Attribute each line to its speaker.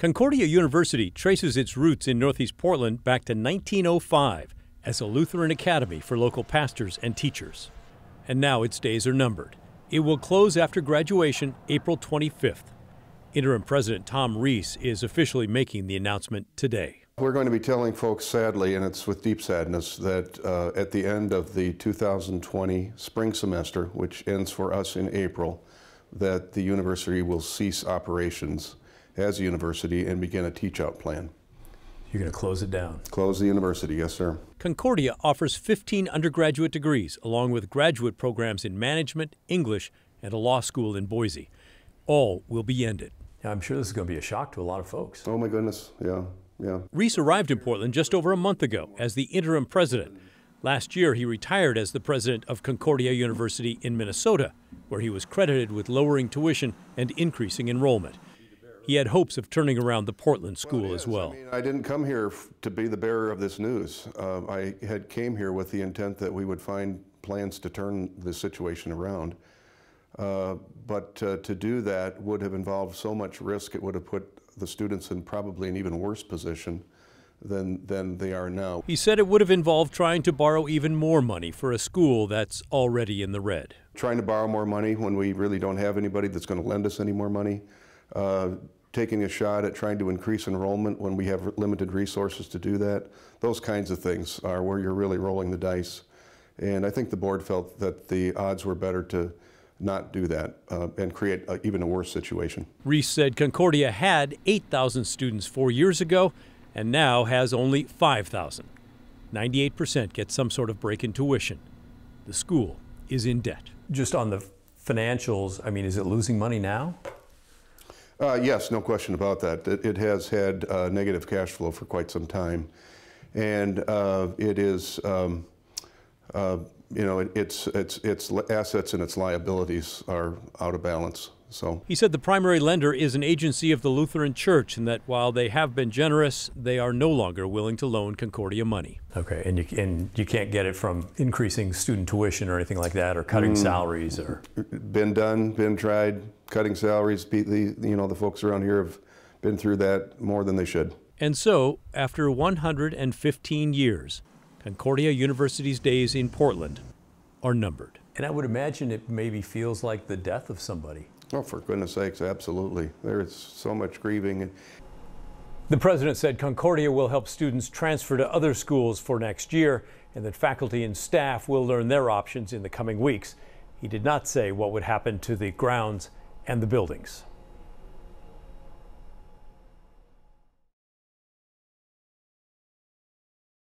Speaker 1: Concordia University traces its roots in Northeast Portland back to 1905 as a Lutheran academy for local pastors and teachers. And now its days are numbered. It will close after graduation April 25th. Interim President Tom Reese is officially making the announcement today.
Speaker 2: We're going to be telling folks sadly, and it's with deep sadness, that uh, at the end of the 2020 spring semester, which ends for us in April, that the university will cease operations as a university and begin a teach out plan.
Speaker 1: You're going to close it down.
Speaker 2: Close the university, yes, sir.
Speaker 1: Concordia offers 15 undergraduate degrees, along with graduate programs in management, English, and a law school in Boise. All will be ended. Now, I'm sure this is going to be a shock to a lot of folks. Oh, my goodness. Yeah, yeah. Reese arrived in Portland just over a month ago as the interim president. Last year, he retired as the president of Concordia University in Minnesota, where he was credited with lowering tuition and increasing enrollment. He had hopes of turning around the Portland school well, yes. as well. I,
Speaker 2: mean, I, didn't come here to be the bearer of this news. Uh, I had came here with the intent that we would find plans to turn the situation around. Uh, but uh, to do that would have involved so much risk, it would have put the students in probably an even worse position than, than they
Speaker 1: are now. He said it would have involved trying to borrow even more money for a school that's already in the red.
Speaker 2: Trying to borrow more money when we really don't have anybody that's going to lend us any more money. Uh, taking a shot at trying to increase enrollment when we have limited resources to do that. Those kinds of things are where you're really rolling the dice. And I think the board felt that the odds were better to not do that uh, and create a, even a worse situation.
Speaker 1: Reese said Concordia had 8,000 students four years ago and now has only 5,000. 98% get some sort of break in tuition. The school is in debt. Just on the financials, I mean, is it losing money now?
Speaker 2: Uh, yes, no question about that. It, it has had uh, negative cash flow for quite some time. And uh, it is, um, uh, you know, it, it's, it's, its assets and its liabilities are out of balance. So.
Speaker 1: He said the primary lender is an agency of the Lutheran Church, and that while they have been generous, they are no longer willing to loan Concordia money. Okay, and you, and you can't get it from increasing student tuition or anything like that, or cutting mm, salaries,
Speaker 2: or been done, been tried, cutting salaries. you know, the folks around here have been through that more than they should.
Speaker 1: And so, after 115 years, Concordia University's days in Portland are numbered. And I would imagine it maybe feels like the death of somebody. Oh, for goodness sakes, absolutely. There is so much grieving. The president said Concordia will help students transfer to other schools for next year and that faculty and staff will learn their options in the coming weeks. He did not say what would happen to the grounds and the buildings.